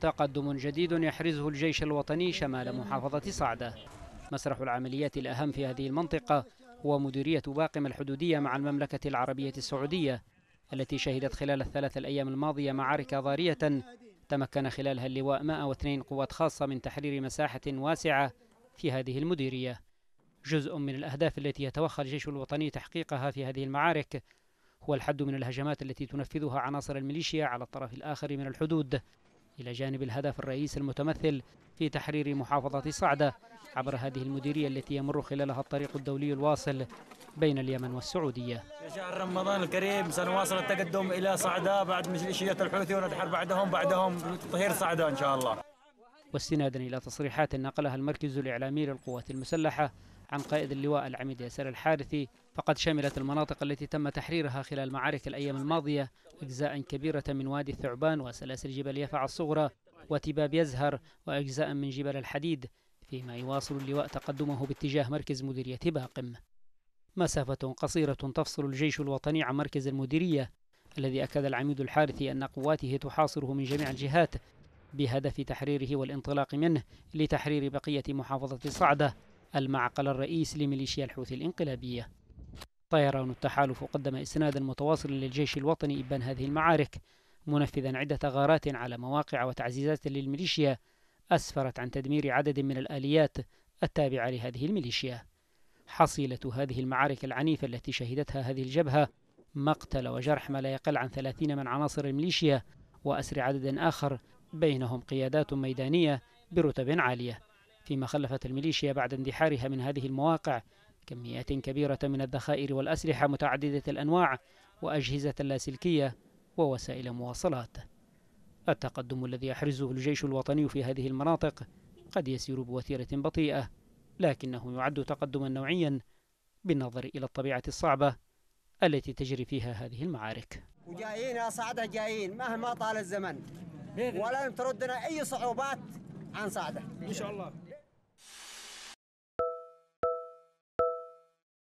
تقدم جديد يحرزه الجيش الوطني شمال محافظة صعدة مسرح العمليات الأهم في هذه المنطقة هو مديرية باقم الحدودية مع المملكة العربية السعودية التي شهدت خلال الثلاث الأيام الماضية معارك ضارية تمكن خلالها اللواء 102 قوات خاصة من تحرير مساحة واسعة في هذه المديرية جزء من الأهداف التي يتوخى الجيش الوطني تحقيقها في هذه المعارك هو الحد من الهجمات التي تنفذها عناصر الميليشيا على الطرف الآخر من الحدود إلى جانب الهدف الرئيسي المتمثل في تحرير محافظة صعدة عبر هذه المديرية التي يمر خلالها الطريق الدولي الواصل بين اليمن والسعودية في شهر رمضان الكريم سنواصل التقدم إلى صعدة بعد مجلسية الحوثي ونتحر بعدهم بعدهم تطهير صعدة إن شاء الله واستنادا إلى تصريحات نقلها المركز الإعلامي للقوات المسلحة عن قائد اللواء العميد ياسر الحارثي فقد شملت المناطق التي تم تحريرها خلال معارك الأيام الماضية أجزاء كبيرة من وادي الثعبان وسلاسل جبل يفع الصغرى وتباب يزهر وأجزاء من جبل الحديد فيما يواصل اللواء تقدمه باتجاه مركز مديرية باقم مسافة قصيرة تفصل الجيش الوطني عن مركز المديرية الذي أكد العميد الحارثي أن قواته تحاصره من جميع الجهات بهدف تحريره والانطلاق منه لتحرير بقية محافظة صعدة المعقل الرئيس لميليشيا الحوثي الانقلابية طيران التحالف قدم إسنادا متواصلا للجيش الوطني إبان هذه المعارك منفذا عدة غارات على مواقع وتعزيزات للميليشيا أسفرت عن تدمير عدد من الآليات التابعة لهذه الميليشيا حصيلة هذه المعارك العنيفة التي شهدتها هذه الجبهة مقتل وجرح ما لا يقل عن ثلاثين من عناصر الميليشيا وأسر عدد آخر بينهم قيادات ميدانية برتب عالية فيما خلفت الميليشيا بعد اندحارها من هذه المواقع كميات كبيرة من الذخائر والأسلحة متعددة الأنواع وأجهزة لاسلكية ووسائل مواصلات التقدم الذي يحرزه الجيش الوطني في هذه المناطق قد يسير بوتيرة بطيئة لكنه يعد تقدما نوعيا بالنظر إلى الطبيعة الصعبة التي تجري فيها هذه المعارك وجايين يا صعدة جايين مهما طال الزمن ولا تردنا أي صعوبات عن صعدة إن شاء الله